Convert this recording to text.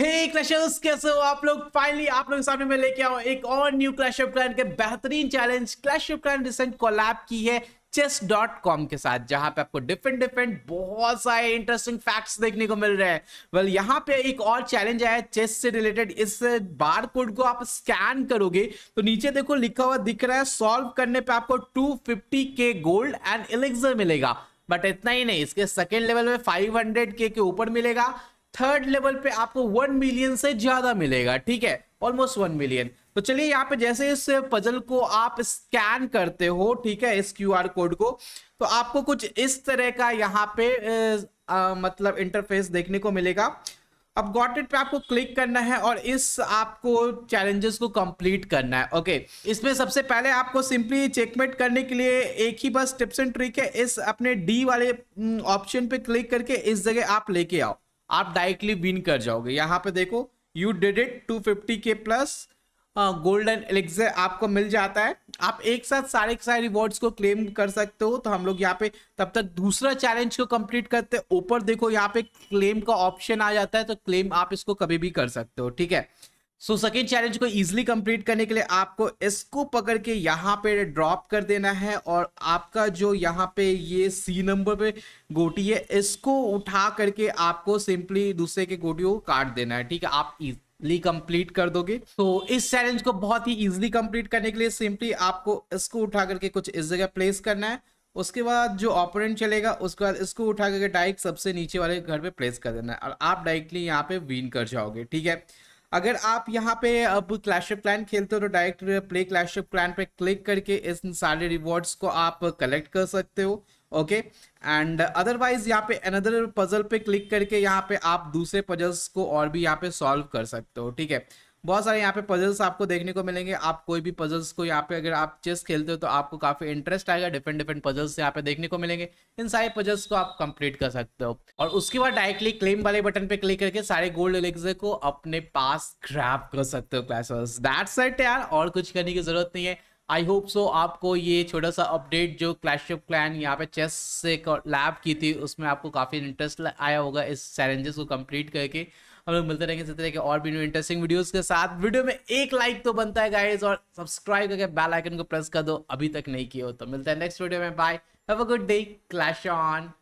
कैसे हो आप लोग फाइनली आप लोग सामने लेके एक और न्यू क्लैश ऑफ के बेहतरीन challenge clash of recent collab की है चेस के साथ जहां पे आपको डिफरेंट डिफरेंट बहुत सारे इंटरेस्टिंग फैक्ट्स देखने को मिल रहे हैं वेल well, पे एक और चैलेंज आया चेस से रिलेटेड इस बार कोड को आप स्कैन करोगे तो नीचे देखो लिखा हुआ दिख रहा है सॉल्व करने पे आपको 250 के गोल्ड एंड इलेक्सर मिलेगा बट इतना ही नहीं इसके सेकेंड लेवल में 500 के के ऊपर मिलेगा थर्ड लेवल पे आपको वन मिलियन से ज्यादा मिलेगा ठीक है ऑलमोस्ट वन मिलियन तो चलिए यहाँ पे जैसे इस पजल को आप स्कैन करते हो ठीक है इस क्यू कोड को तो आपको कुछ इस तरह का यहाँ पे आ, मतलब इंटरफेस देखने को मिलेगा अब गॉट इट पे आपको क्लिक करना है और इस आपको चैलेंजेस को कंप्लीट करना है ओके इसमें सबसे पहले आपको सिंपली चेकमेट करने के लिए एक ही बस टिप्स एंड ट्रिक है इस अपने डी वाले ऑप्शन पे क्लिक करके इस जगह आप लेके आओ आप डायरेक्टली विन कर जाओगे यहाँ पे देखो you did it two fifty के प्लस गोल्डन एलेक्सर आपको मिल जाता है आप एक साथ सारे के सारे रिवॉर्ड्स को क्लेम कर सकते हो तो हम लोग यहाँ पे तब तक दूसरा चैलेंज को कंप्लीट करते ऊपर देखो यहाँ पे क्लेम का ऑप्शन आ जाता है तो क्लेम आप इसको कभी भी कर सकते हो ठीक है सो सेकेंड चैलेंज को इजिली कंप्लीट करने के लिए आपको इसको पकड़ के यहाँ पे ड्रॉप कर देना है और आपका जो यहाँ पे ये सी नंबर पे गोटी है इसको उठा करके आपको सिंपली दूसरे के गोटी को काट देना है ठीक है आप इजली कंप्लीट कर दोगे तो so, इस चैलेंज को बहुत ही इजिली कंप्लीट करने के लिए सिंपली आपको इसको उठा करके कुछ इस जगह प्लेस करना है उसके बाद जो ऑपरेंट चलेगा उसके बाद इसको उठा करके डायरेक्ट सबसे नीचे वाले घर पे प्लेस कर देना है और आप डायरेक्टली यहाँ पे विन कर जाओगे ठीक है अगर आप यहाँ पे अब क्लैश ऑफ क्लैन खेलते हो तो direct play clash of clan पे क्लिक करके इस सारे रिवॉर्ड्स को आप कलेक्ट कर सकते हो ओके एंड अदरवाइज यहाँ पे अनदर पजल पे क्लिक करके यहाँ पे आप दूसरे पजल्स को और भी यहाँ पे सॉल्व कर सकते हो ठीक है बहुत सारे यहाँ पे पजल्स आपको देखने को मिलेंगे आप कोई भी पजल्स को यहाँ पे अगर आप चेस खेलते हो तो आपको काफी इंटरेस्ट आएगा डिफरेंट डिफरेंट पजल्स यहाँ पे देखने को मिलेंगे इन सारे पजल्स को आप कंप्लीट कर सकते हो और उसके बाद डायरेक्टली क्लेम वाले बटन पे क्लिक करके सारे गोल्ड एलेक्सर को अपने पास ग्रैप कर सकते हो क्लास दैट सेट यार और कुछ करने की जरूरत नहीं है आई होप सो आपको ये छोटा सा अपडेट जो क्लैश ऑफ क्लैन यहाँ पे चेस से लैब की थी उसमें आपको काफ़ी इंटरेस्ट आया होगा इस चैलेंजेस को कम्प्लीट करके हम लोग मिलते रहेंगे इसी तरह के और भी न्यू इंटरेस्टिंग वीडियोस के साथ वीडियो में एक लाइक तो बनता है गाइज और सब्सक्राइब करके बेल आइकन को प्रेस कर दो अभी तक नहीं किया हो तो मिलता है नेक्स्ट वीडियो में bye have a good day clash on